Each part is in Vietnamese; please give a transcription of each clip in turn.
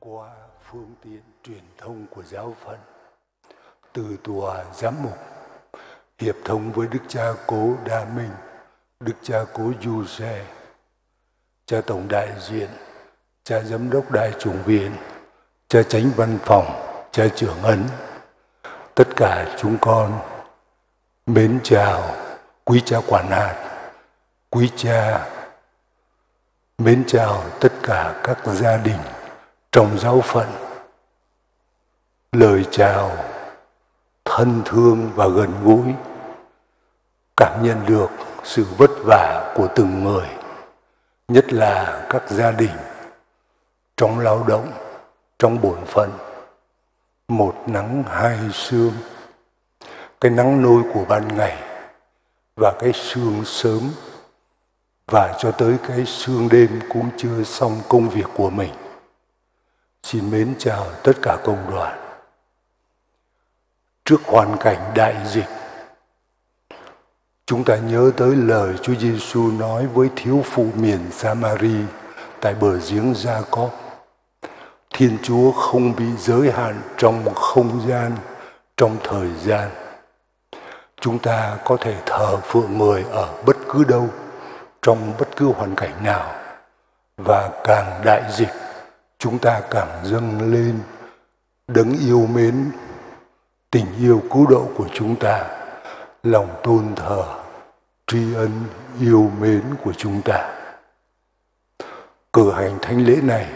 qua phương tiện truyền thông của giáo phận từ tòa giám mục hiệp thông với đức cha cố đa minh đức cha cố du xe cha tổng đại diện cha giám đốc đại chủng viện cha chánh văn phòng cha trưởng ấn tất cả chúng con mến chào quý cha quản hạt quý cha mến chào tất cả các gia đình trong giáo phận lời chào thân thương và gần gũi cảm nhận được sự vất vả của từng người nhất là các gia đình trong lao động trong bổn phận một nắng hai sương cái nắng nôi của ban ngày và cái sương sớm và cho tới cái sương đêm cũng chưa xong công việc của mình Xin mến chào tất cả công đoàn. Trước hoàn cảnh đại dịch, chúng ta nhớ tới lời Chúa Giêsu nói với thiếu phụ miền Samari tại bờ giếng Gia Cóp. Thiên Chúa không bị giới hạn trong không gian, trong thời gian. Chúng ta có thể thờ phượng người ở bất cứ đâu, trong bất cứ hoàn cảnh nào và càng đại dịch chúng ta càng dâng lên đấng yêu mến tình yêu cứu độ của chúng ta lòng tôn thờ tri ân yêu mến của chúng ta cử hành thánh lễ này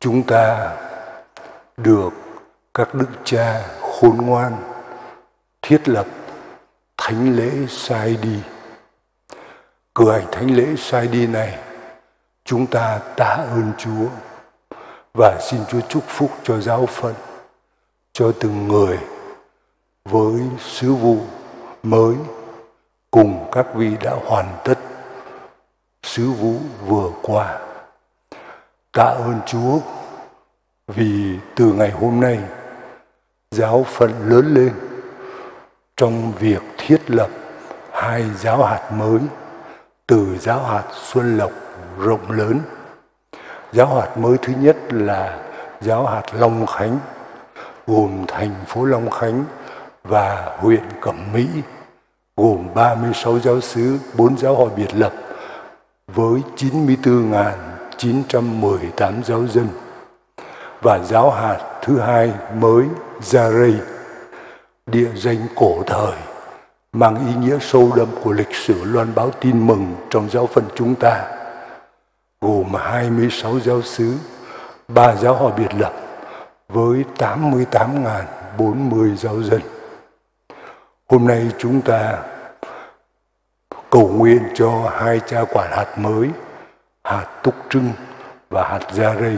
chúng ta được các đức cha khôn ngoan thiết lập thánh lễ sai đi cử hành thánh lễ sai đi này Chúng ta tạ ơn Chúa và xin Chúa chúc phúc cho giáo phận, cho từng người với sứ vụ mới cùng các vị đã hoàn tất sứ vụ vừa qua. Tạ ơn Chúa vì từ ngày hôm nay giáo phận lớn lên trong việc thiết lập hai giáo hạt mới từ giáo hạt Xuân Lộc rộng lớn. Giáo hạt mới thứ nhất là giáo hạt Long Khánh, gồm thành phố Long Khánh và huyện Cẩm Mỹ, gồm 36 giáo sứ, 4 giáo hội biệt lập với 94.918 giáo dân. Và giáo hạt thứ hai mới Zaray, địa danh cổ thời, mang ý nghĩa sâu đậm của lịch sử loan báo tin mừng trong giáo phận chúng ta gồm 26 giáo xứ, ba giáo họ biệt lập với 88.040 giáo dân. Hôm nay chúng ta cầu nguyện cho hai cha quản hạt mới, hạt túc trưng và hạt da rây.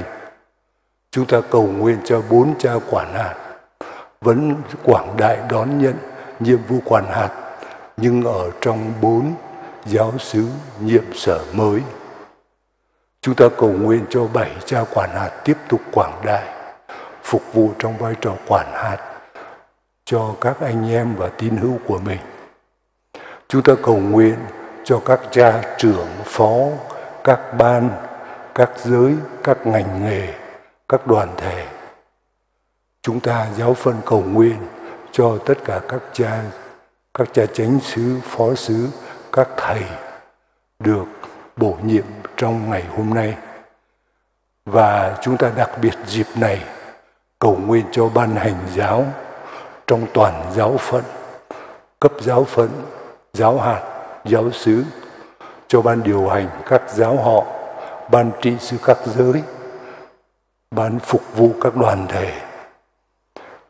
Chúng ta cầu nguyện cho bốn cha quản hạt vẫn quảng đại đón nhận nhiệm vụ quản hạt nhưng ở trong bốn giáo xứ nhiệm sở mới Chúng ta cầu nguyện cho bảy cha quản hạt tiếp tục quảng đại, phục vụ trong vai trò quản hạt cho các anh em và tín hữu của mình. Chúng ta cầu nguyện cho các cha trưởng, phó, các ban, các giới, các ngành nghề, các đoàn thể. Chúng ta giáo phân cầu nguyện cho tất cả các cha, các cha chánh xứ, phó xứ, các thầy được bổ nhiệm trong ngày hôm nay. Và chúng ta đặc biệt dịp này cầu nguyện cho ban hành giáo trong toàn giáo phận, cấp giáo phận, giáo hạt, giáo xứ, cho ban điều hành các giáo họ, ban trị sự các giới, ban phục vụ các đoàn thể.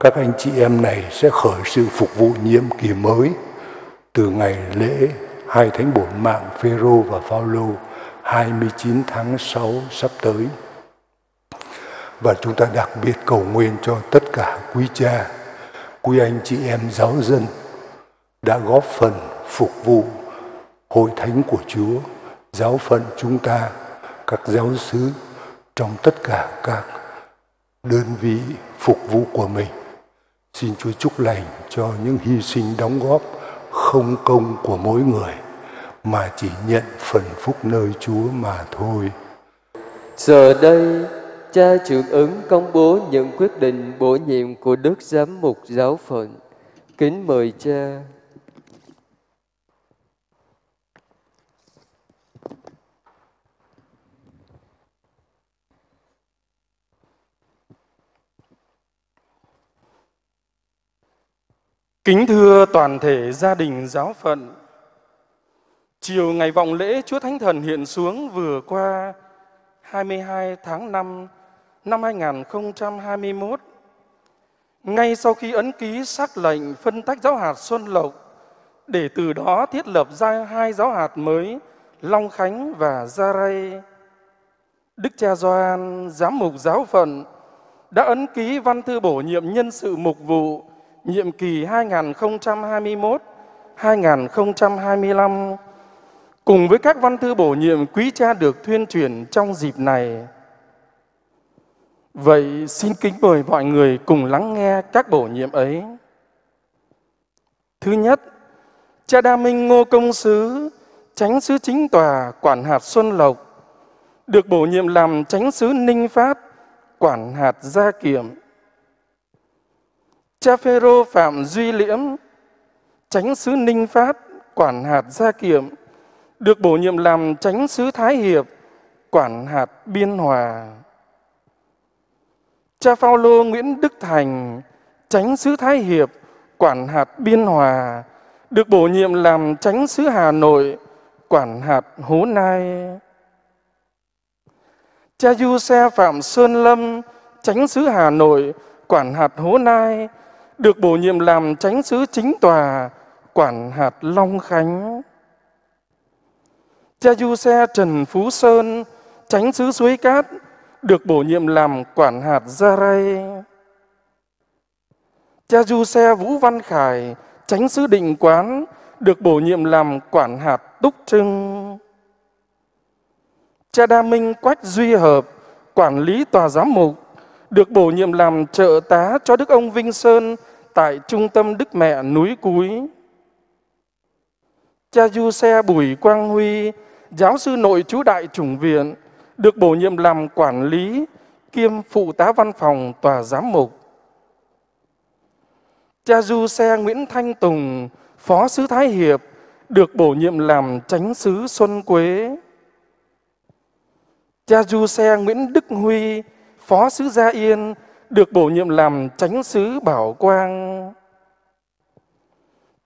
Các anh chị em này sẽ khởi sự phục vụ nhiệm kỳ mới từ ngày lễ hai thánh bổn mạng Phêrô và Phaolô 29 tháng 6 sắp tới. Và chúng ta đặc biệt cầu nguyện cho tất cả quý cha, quý anh chị em giáo dân đã góp phần phục vụ hội thánh của Chúa, giáo phận chúng ta, các giáo sứ trong tất cả các đơn vị phục vụ của mình. Xin Chúa chúc lành cho những hy sinh đóng góp không công của mỗi người mà chỉ nhận phần phúc nơi Chúa mà thôi. Giờ đây, cha trưởng ứng công bố những quyết định bổ nhiệm của Đức Giám mục giáo phận. Kính mời cha Kính thưa toàn thể gia đình giáo phận, chiều ngày vọng lễ Chúa Thánh Thần hiện xuống vừa qua 22 tháng 5 năm 2021, ngay sau khi ấn ký xác lệnh phân tách giáo hạt Xuân Lộc, để từ đó thiết lập ra hai giáo hạt mới Long Khánh và Gia Ray. Đức cha Doan, giám mục giáo phận, đã ấn ký văn thư bổ nhiệm nhân sự mục vụ nhiệm kỳ 2021-2025 cùng với các văn thư bổ nhiệm quý cha được tuyên truyền trong dịp này. Vậy xin kính mời mọi người cùng lắng nghe các bổ nhiệm ấy. Thứ nhất, cha Đa Minh Ngô Công Sứ, Tránh Sứ Chính Tòa, Quản hạt Xuân Lộc, được bổ nhiệm làm Tránh Sứ Ninh Phát, Quản hạt Gia Kiểm, Cha Phêrô Phạm Duy Liễm, Chánh sứ Ninh Phát, quản hạt Gia Kiệm, được bổ nhiệm làm Chánh sứ Thái Hiệp, quản hạt Biên Hòa. Cha Phaolô Nguyễn Đức Thành, Chánh sứ Thái Hiệp, quản hạt Biên Hòa, được bổ nhiệm làm Chánh sứ Hà Nội, quản hạt Hố Nai. Cha Du Xe Phạm Sơn Lâm, Chánh sứ Hà Nội, quản hạt Hố Nai, được bổ nhiệm làm tránh sứ chính tòa quản hạt Long Khánh. Cha Du Xe Trần Phú Sơn, tránh sứ Suối Cát, được bổ nhiệm làm quản hạt Gia Rai. Cha Du Xe Vũ Văn Khải, tránh sứ Định Quán, được bổ nhiệm làm quản hạt Túc Trưng. Cha Đa Minh Quách Duy Hợp, quản lý tòa giám mục, được bổ nhiệm làm trợ tá cho Đức ông Vinh Sơn tại trung tâm Đức Mẹ núi Cúi. Cha Du Xe Bùi Quang Huy, giáo sư nội chú đại chủng viện, được bổ nhiệm làm quản lý kiêm phụ tá văn phòng tòa giám mục. Cha Du Xe Nguyễn Thanh Tùng, phó sứ Thái Hiệp, được bổ nhiệm làm chánh sứ Xuân Quế. Cha Du Xe Nguyễn Đức Huy, Phó sứ Gia Yên được bổ nhiệm làm tránh sứ Bảo Quang.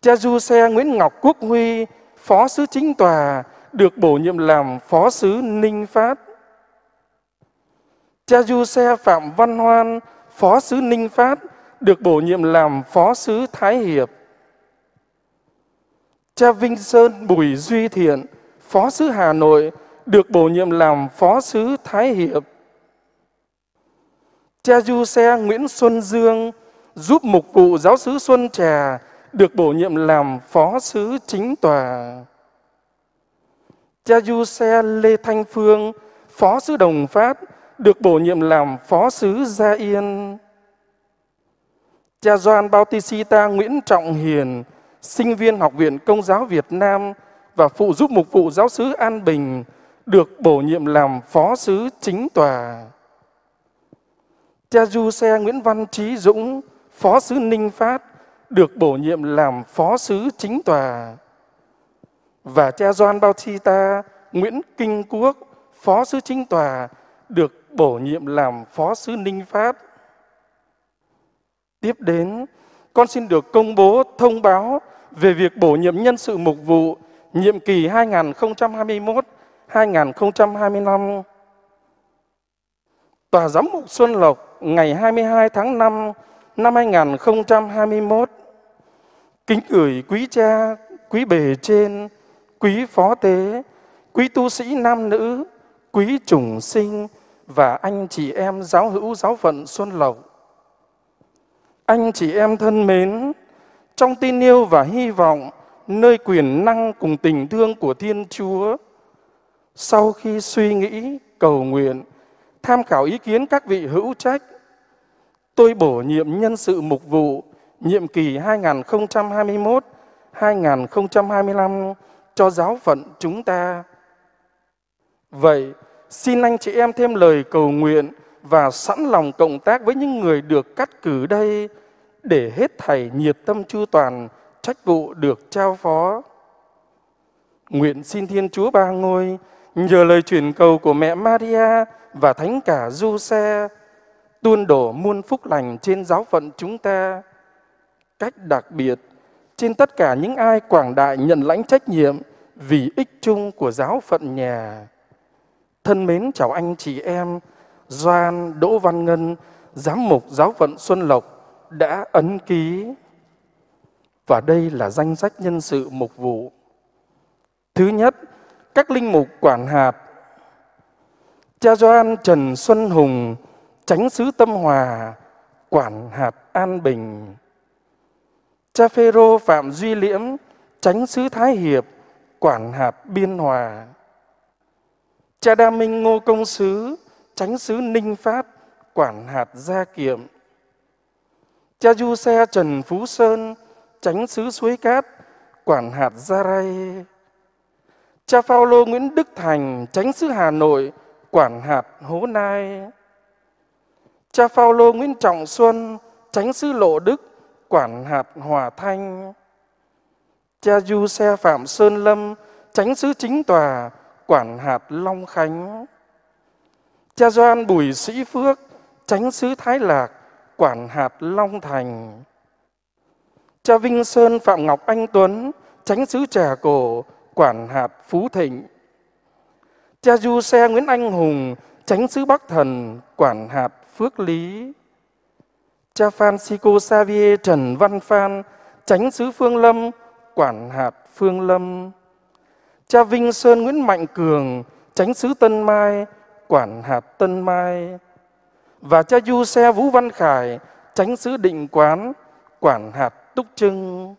Cha Du Xe Nguyễn Ngọc Quốc Huy, Phó sứ Chính Tòa, được bổ nhiệm làm Phó sứ Ninh Phát. Cha Du Xe Phạm Văn Hoan, Phó sứ Ninh Phát, được bổ nhiệm làm Phó sứ Thái Hiệp. Cha Vinh Sơn Bùi Duy Thiện, Phó sứ Hà Nội, được bổ nhiệm làm Phó sứ Thái Hiệp. Cha Du Xe Nguyễn Xuân Dương giúp mục vụ giáo sứ Xuân Trà được bổ nhiệm làm phó sứ chính tòa. Cha Du Xe Lê Thanh Phương, phó sứ Đồng Phát, được bổ nhiệm làm phó sứ Gia Yên. Cha Doan Bautista Nguyễn Trọng Hiền, sinh viên Học viện Công giáo Việt Nam và phụ giúp mục vụ giáo sứ An Bình, được bổ nhiệm làm phó sứ chính tòa. Cha Du Xe Nguyễn Văn Trí Dũng, Phó sứ Ninh Phát, được bổ nhiệm làm Phó sứ Chính Tòa. Và cha Doan Bao Chi Ta, Nguyễn Kinh Quốc, Phó sứ Chính Tòa, được bổ nhiệm làm Phó sứ Ninh Phát. Tiếp đến, con xin được công bố thông báo về việc bổ nhiệm nhân sự mục vụ nhiệm kỳ 2021-2025. Tòa Giám mục Xuân Lộc ngày 22 tháng 5 năm 2021. Kính gửi quý cha, quý bề trên, quý phó tế, quý tu sĩ nam nữ, quý chủng sinh và anh chị em giáo hữu giáo phận Xuân Lộc. Anh chị em thân mến, trong tin yêu và hy vọng, nơi quyền năng cùng tình thương của Thiên Chúa, sau khi suy nghĩ, cầu nguyện, tham khảo ý kiến các vị hữu trách, tôi bổ nhiệm nhân sự mục vụ nhiệm kỳ 2021-2025 cho giáo phận chúng ta. Vậy, xin anh chị em thêm lời cầu nguyện và sẵn lòng cộng tác với những người được cắt cử đây để hết thảy nhiệt tâm chu toàn trách vụ được trao phó. Nguyện xin Thiên Chúa Ba Ngôi nhờ lời truyền cầu của mẹ Maria và thánh cả du xe tuôn đổ muôn phúc lành trên giáo phận chúng ta cách đặc biệt trên tất cả những ai quảng đại nhận lãnh trách nhiệm vì ích chung của giáo phận nhà. Thân mến chào anh chị em, Doan Đỗ Văn Ngân, giám mục giáo phận Xuân Lộc đã ấn ký. Và đây là danh sách nhân sự mục vụ. Thứ nhất, các linh mục quản hạt Cha Doan Trần Xuân Hùng, Tránh xứ Tâm Hòa, Quản hạt An Bình. Cha Phêrô Phạm Duy Liễm, Tránh xứ Thái Hiệp, Quản hạt Biên Hòa. Cha Đa Minh Ngô Công Sứ, Tránh xứ Ninh Phát, Quản hạt Gia Kiệm. Cha Du Xe Trần Phú Sơn, Tránh xứ Suối Cát, Quản hạt Gia Rai. Cha Phaolô Nguyễn Đức Thành, Tránh xứ Hà Nội, quản hạt hố nai cha phaolô nguyễn trọng xuân tránh sư lộ đức quản hạt hòa thanh cha du xe phạm sơn lâm tránh sứ chính tòa quản hạt long khánh cha doan bùi sĩ phước tránh sứ thái lạc quản hạt long thành cha vinh sơn phạm ngọc anh tuấn tránh sứ trà cổ quản hạt phú thịnh Cha Du Xe Nguyễn Anh Hùng, Tránh sứ Bắc Thần, Quản hạt Phước Lý. Cha Francisco Xavier Trần Văn Phan, Tránh sứ Phương Lâm, Quản hạt Phương Lâm. Cha Vinh Sơn Nguyễn Mạnh Cường, Tránh sứ Tân Mai, Quản hạt Tân Mai. Và cha Du Xe Vũ Văn Khải, Tránh sứ Định Quán, Quản hạt Túc Trưng.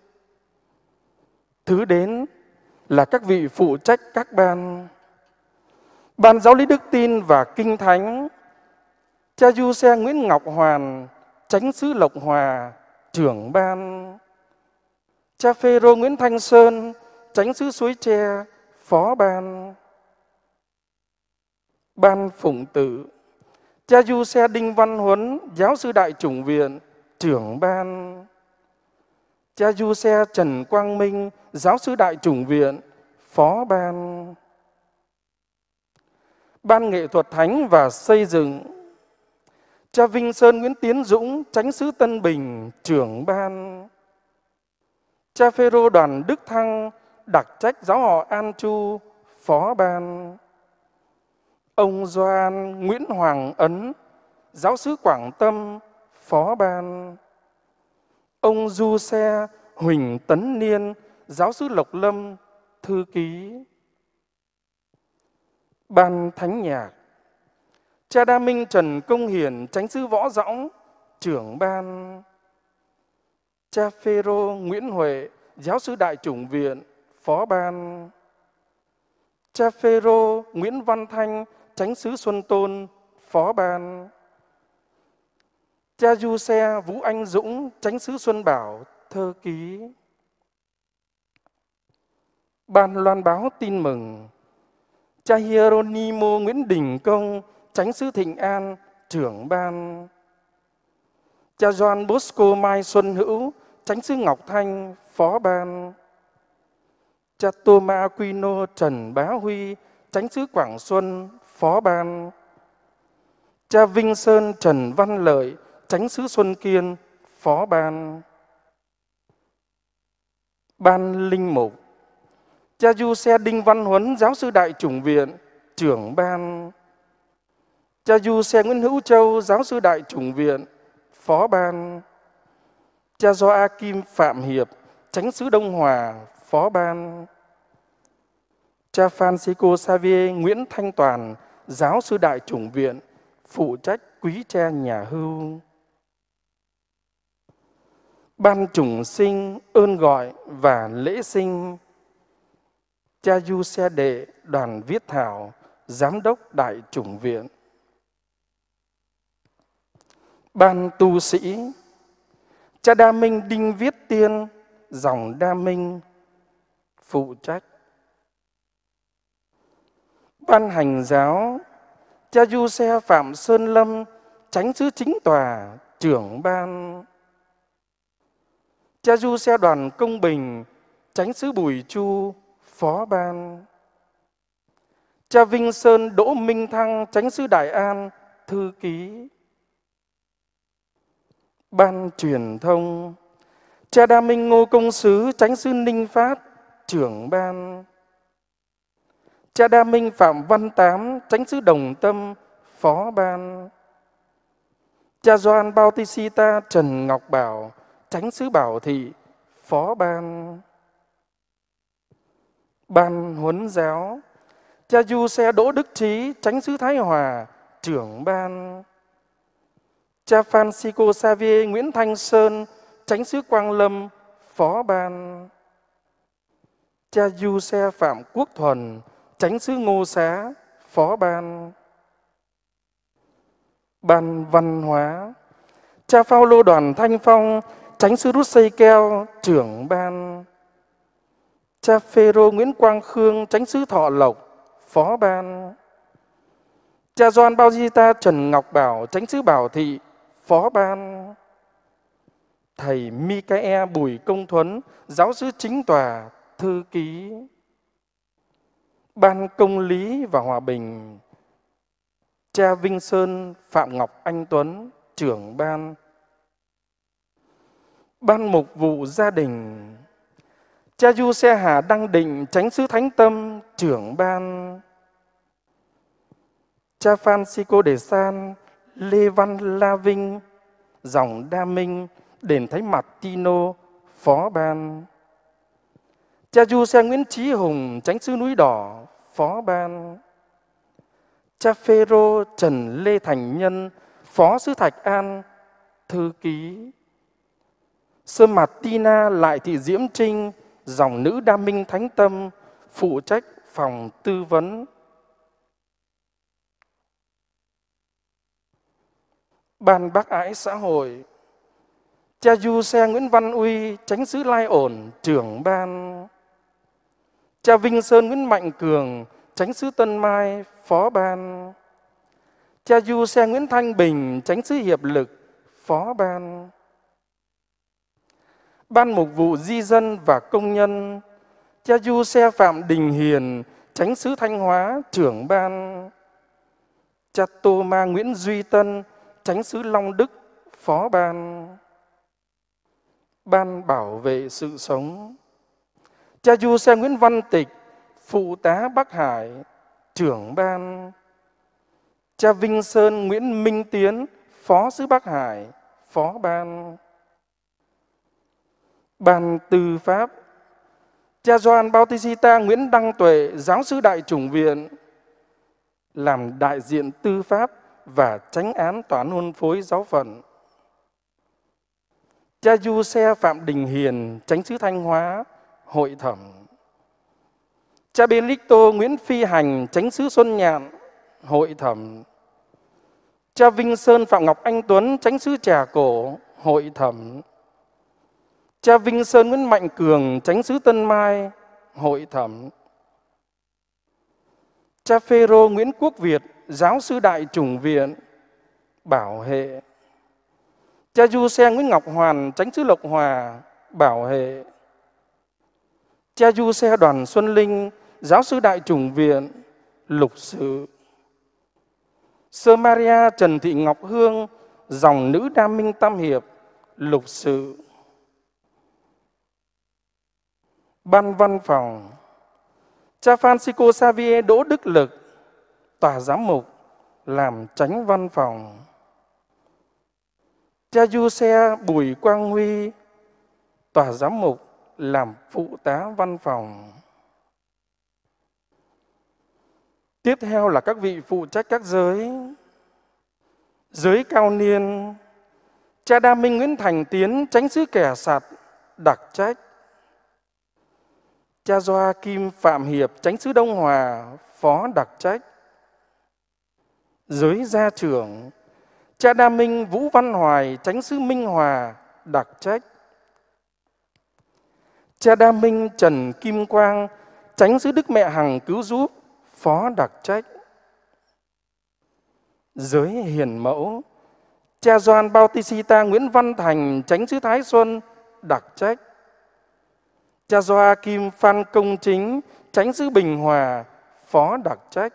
Thứ đến là các vị phụ trách các ban Ban giáo lý đức tin và kinh thánh, cha Du Xe Nguyễn Ngọc Hoàn, tránh sứ Lộc Hòa, trưởng ban. Cha Phê Rô Nguyễn Thanh Sơn, tránh sứ Suối Tre, phó ban. Ban Phụng Tử, cha Du Xe Đinh Văn Huấn, giáo sư đại chủng viện, trưởng ban. Cha Du Xe Trần Quang Minh, giáo sư đại chủng viện, phó ban. Ban nghệ thuật thánh và xây dựng Cha Vinh Sơn Nguyễn Tiến Dũng, Tránh sứ Tân Bình, trưởng ban. Cha Phêrô Đoàn Đức Thăng, đặc trách giáo họ An Chu, phó ban. Ông Doan Nguyễn Hoàng Ấn, giáo sứ Quảng Tâm, phó ban. Ông Du Xe Huỳnh Tấn Niên, giáo sứ Lộc Lâm, thư ký ban thánh nhạc. Cha Đa Minh Trần Công Hiển, tránh sư Võ Dõng, trưởng ban. Cha Phêrô Nguyễn Huệ, giáo sư Đại chủng viện, phó ban. Cha Phêrô Nguyễn Văn Thanh, tránh sứ Xuân Tôn, phó ban. Cha Du Xe Vũ Anh Dũng, tránh sứ Xuân Bảo, thơ ký. Ban loan báo tin mừng cha Hieronymo Nguyễn Đình Công, tránh sứ Thịnh An, trưởng ban. Cha Joan Bosco Mai Xuân Hữu, tránh sứ Ngọc Thanh, phó ban. Cha Thomas Aquino Trần Bá Huy, tránh sứ Quảng Xuân, phó ban. Cha Vinh Sơn Trần Văn Lợi, tránh sứ Xuân Kiên, phó ban. Ban Linh Mục Cha Du Xe Đinh Văn Huấn, giáo sư đại chủng viện, trưởng ban. Cha Du Xe Nguyễn Hữu Châu, giáo sư đại chủng viện, phó ban. Cha Do A Kim Phạm Hiệp, tránh sứ Đông Hòa, phó ban. Cha Francisco Xavier Nguyễn Thanh Toàn, giáo sư đại chủng viện, phụ trách quý cha nhà hưu. Ban chủng sinh, ơn gọi và lễ sinh cha Du Xe Đệ, đoàn viết thảo, giám đốc đại chủng viện. Ban tu sĩ, cha Đa Minh Đinh Viết Tiên, dòng Đa Minh, phụ trách. Ban hành giáo, cha Du Xe Phạm Sơn Lâm, tránh sứ chính tòa, trưởng ban. Cha Du Xe Đoàn Công Bình, tránh sứ Bùi Chu, phó ban. Cha Vinh Sơn Đỗ Minh Thăng, Tránh Sư Đại An, Thư Ký. Ban truyền thông, Cha Đa Minh Ngô Công Sứ, Tránh Sư Ninh Phát, Trưởng Ban. Cha Đa Minh Phạm Văn Tám, Tránh Sứ Đồng Tâm, Phó Ban. Cha Doan Bautista Trần Ngọc Bảo, Tránh Sứ Bảo Thị, Phó Ban ban huấn giáo cha du xe đỗ đức trí tránh sứ thái hòa trưởng ban cha francisco xavier nguyễn thanh sơn tránh sứ quang lâm phó ban cha du xe phạm quốc thuần tránh sứ ngô xá phó ban ban văn hóa cha phao lô đoàn thanh phong tránh sứ rút xây keo trưởng ban cha Phêrô Nguyễn Quang Khương, tránh sứ Thọ Lộc, phó ban. Cha Doan Bao Di Ta Trần Ngọc Bảo, tránh sứ Bảo Thị, phó ban. Thầy Micae Bùi Công Thuấn, giáo sư chính tòa, thư ký. Ban Công lý và Hòa bình, cha Vinh Sơn Phạm Ngọc Anh Tuấn, trưởng ban. Ban mục vụ gia đình Cha Du xe Hà Đăng Định, Tránh Sứ Thánh Tâm, trưởng ban. Cha Francisco De San, Lê Văn La Vinh, dòng Đa Minh, Đền Thánh Tino phó ban. Cha Du xe Nguyễn Trí Hùng, Tránh Sứ Núi Đỏ, phó ban. Cha Phêrô Trần Lê Thành Nhân, Phó Sứ Thạch An, thư ký. Sơ Tina Lại Thị Diễm Trinh, dòng nữ đa minh thánh tâm phụ trách phòng tư vấn ban bác ái xã hội cha du xe nguyễn văn uy tránh sứ lai ổn trưởng ban cha vinh sơn nguyễn mạnh cường tránh sứ tân mai phó ban cha du xe nguyễn thanh bình tránh sứ hiệp lực phó ban Ban Mục vụ Di dân và Công nhân, cha Du Xe Phạm Đình Hiền, Tránh sứ Thanh Hóa, trưởng ban, cha Tô Ma Nguyễn Duy Tân, Tránh sứ Long Đức, phó ban, ban bảo vệ sự sống, cha Du Xe Nguyễn Văn Tịch, phụ tá Bắc Hải, trưởng ban, cha Vinh Sơn Nguyễn Minh Tiến, phó sứ Bắc Hải, phó ban ban tư pháp cha Doan Bautista Nguyễn Đăng Tuệ giáo sư đại chủng viện làm đại diện tư pháp và tránh án tòa án hôn phối giáo phận cha Du Xe Phạm Đình Hiền tránh sứ Thanh Hóa hội thẩm cha Benedicto Nguyễn Phi Hành tránh sứ Xuân Nhạn hội thẩm cha Vinh Sơn Phạm Ngọc Anh Tuấn tránh sứ Trà Cổ hội thẩm cha Vinh Sơn Nguyễn Mạnh Cường, tránh sứ Tân Mai, hội thẩm. Cha Phêrô Nguyễn Quốc Việt, giáo sư đại chủng viện, bảo hệ. Cha Du Xe Nguyễn Ngọc Hoàn, tránh sứ Lộc Hòa, bảo hệ. Cha Du Xe Đoàn Xuân Linh, giáo sư đại chủng viện, lục sự. Sơ Maria Trần Thị Ngọc Hương, dòng nữ đa minh tam hiệp, lục sự. ban văn phòng, cha Francisco Xavier Đỗ Đức Lực, tòa giám mục, làm tránh văn phòng. Cha Du Xe Bùi Quang Huy, tòa giám mục, làm phụ tá văn phòng. Tiếp theo là các vị phụ trách các giới. Giới cao niên, cha Đa Minh Nguyễn Thành Tiến, tránh sứ kẻ sạt, đặc trách cha Doa Kim Phạm Hiệp, Tránh Sứ Đông Hòa, Phó Đặc Trách, Giới Gia Trưởng, cha Đa Minh Vũ Văn Hoài, Tránh Sứ Minh Hòa, Đặc Trách, cha Đa Minh Trần Kim Quang, Tránh Sứ Đức Mẹ Hằng Cứu Giúp, Phó Đặc Trách, Giới Hiền Mẫu, cha Doan Bao Ti Ta Nguyễn Văn Thành, Tránh Sứ Thái Xuân, Đặc Trách, cha Doa Kim Phan Công Chính, tránh sứ Bình Hòa, phó đặc trách.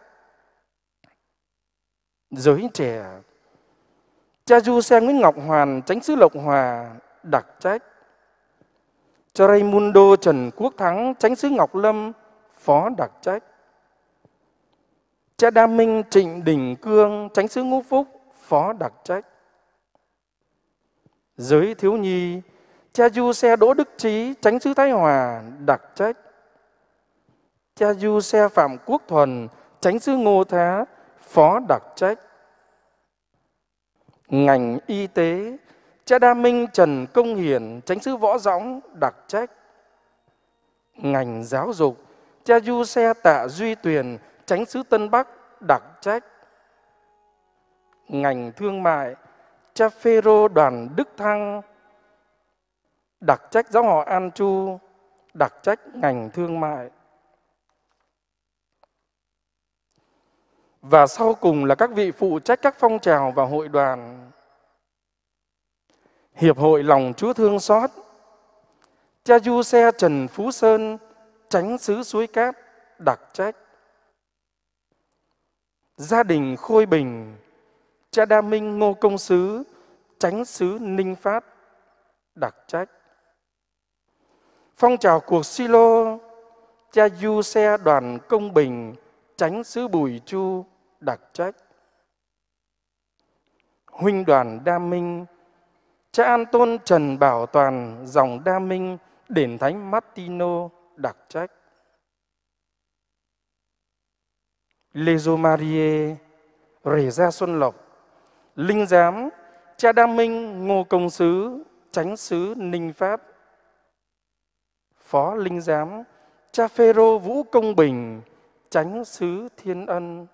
Giới trẻ, cha Du Xe Nguyễn Ngọc Hoàn, tránh sứ Lộc Hòa, đặc trách. Cha Raimundo Trần Quốc Thắng, tránh sứ Ngọc Lâm, phó đặc trách. Cha Đa Minh Trịnh Đình Cương, tránh sứ Ngũ Phúc, phó đặc trách. Giới thiếu nhi, Cha Du Xe Đỗ Đức Trí, Tránh Sứ Thái Hòa, đặc trách. Cha Du Xe Phạm Quốc Thuần, Tránh Sứ Ngô Thá, Phó đặc trách. Ngành Y tế, Cha Đa Minh Trần Công Hiển, Tránh Sứ Võ Dõng, đặc trách. Ngành giáo dục, Cha Du Xe Tạ Duy Tuyền, Tránh Sứ Tân Bắc, đặc trách. Ngành thương mại, Cha Phêrô Đoàn Đức Thăng, đặc trách giáo họ An Chu, đặc trách ngành thương mại. Và sau cùng là các vị phụ trách các phong trào và hội đoàn. Hiệp hội Lòng Chúa Thương Xót, Cha Du Xe Trần Phú Sơn, Tránh xứ Suối Cát, đặc trách. Gia đình Khôi Bình, Cha Đa Minh Ngô Công Sứ, Tránh xứ Ninh Phát, đặc trách. Phong trào cuộc silo, cha du xe đoàn công bình, tránh sứ bùi chu, đặc trách. Huynh đoàn Đa Minh, cha An Tôn Trần Bảo Toàn, dòng Đa Minh, đền thánh Martino, đặc trách. Lezo Marie, Rể Gia Xuân Lộc, Linh Giám, Cha Đa Minh, Ngô Công Sứ, Tránh Sứ Ninh Pháp, Phó Linh Giám, Cha Phêrô Vũ Công Bình, Chánh Sứ Thiên Ân.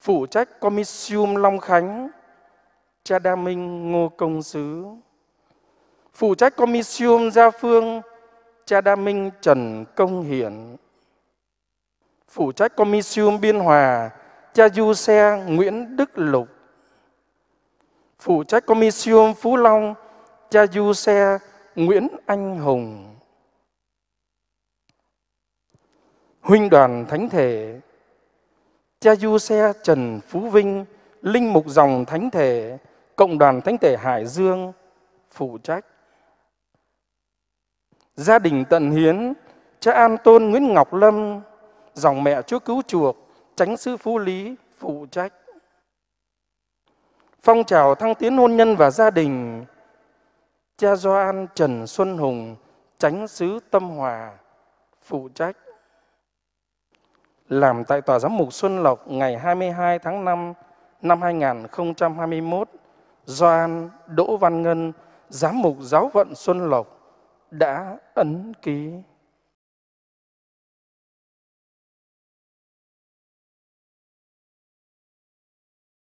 Phụ trách Comisium Long Khánh, Cha Đa Minh Ngô Công Sứ. Phụ trách Comisium Gia Phương, Cha Đa Minh Trần Công Hiển. Phụ trách Comisium Biên Hòa, Cha Du Xe Nguyễn Đức Lục. Phụ trách Comisium Phú Long, Cha Du Xe Nguyễn Anh Hùng Huynh đoàn Thánh Thể Cha Du Xe Trần Phú Vinh Linh Mục Dòng Thánh Thể Cộng đoàn Thánh Thể Hải Dương Phụ trách Gia đình Tận Hiến Cha An Tôn Nguyễn Ngọc Lâm Dòng mẹ Chúa Cứu Chuộc Tránh Sư Phú Lý Phụ trách Phong trào thăng tiến hôn nhân và gia đình Cha Doan Trần Xuân Hùng, tránh sứ Tâm Hòa, phụ trách. Làm tại Tòa Giám mục Xuân Lộc ngày 22 tháng 5 năm 2021, Doan Đỗ Văn Ngân, Giám mục Giáo vận Xuân Lộc đã ấn ký